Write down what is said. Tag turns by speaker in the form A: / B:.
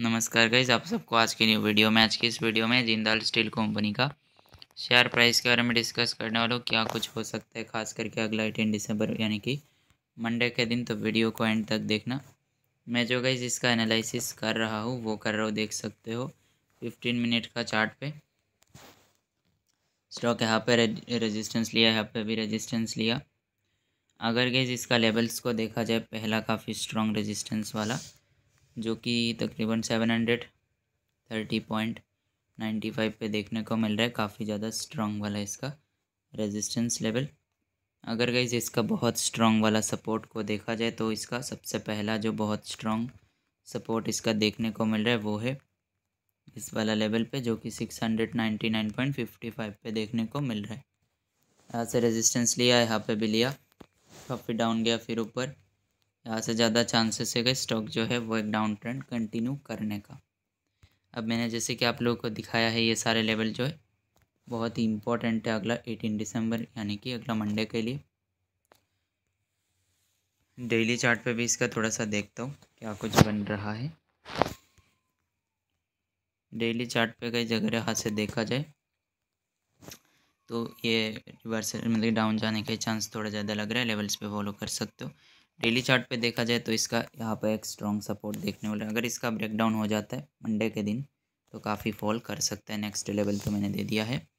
A: नमस्कार गाइज आप सबको आज की न्यू वीडियो में आज की इस वीडियो में जिंदाल स्टील कंपनी का शेयर प्राइस के बारे में डिस्कस करने वालों क्या कुछ हो सकता है खास करके अगला एटीन दिसंबर यानी कि मंडे के दिन तो वीडियो को एंड तक देखना मैं जो गाइज इसका एनालिसिस कर रहा हूँ वो कर रहा हूँ देख सकते हो फिफ्टीन मिनट का चार्ट पे स्टॉक यहाँ पर रजिस्टेंस लिया यहाँ पर भी रजिस्टेंस लिया अगर गाइज इसका लेवल्स को देखा जाए पहला काफ़ी स्ट्रॉन्ग रजिस्टेंस वाला जो कि तकरीबन seven hundred thirty point ninety five पर देखने को मिल रहा है काफ़ी ज़्यादा स्ट्रॉन्ग वाला इसका रेजिस्टेंस लेवल अगर गई इसका बहुत स्ट्रॉन्ग वाला सपोर्ट को देखा जाए तो इसका सबसे पहला जो बहुत स्ट्रॉन्ग सपोर्ट इसका देखने को मिल रहा है वो है इस वाला लेवल पे जो कि six hundred ninety nine point fifty five पर देखने को मिल रहा है यहाँ से रेजिस्टेंस लिया यहाँ पे भी लिया काफ़ी डाउन गया फिर ऊपर ज़्यादा से ज़्यादा चांसेस है कि स्टॉक जो है वो एक डाउन ट्रेंड कंटिन्यू करने का अब मैंने जैसे कि आप लोगों को दिखाया है ये सारे लेवल जो है बहुत ही इम्पोर्टेंट है अगला एटीन दिसंबर यानी कि अगला मंडे के लिए डेली चार्ट पे भी इसका थोड़ा सा देखता हूँ क्या कुछ बन रहा है डेली चार्ट पे कई जगह हाथ से देखा जाए तो ये रिवर्सल मतलब डाउन जाने के चांस थोड़ा ज़्यादा लग रहा है लेवल्स पे फॉलो कर सकते हो डेली चार्ट पे देखा जाए तो इसका यहाँ पर एक स्ट्रॉन्ग सपोर्ट देखने वाला है अगर इसका ब्रेकडाउन हो जाता है मंडे के दिन तो काफ़ी फॉल कर सकता है नेक्स्ट लेवल तो मैंने दे दिया है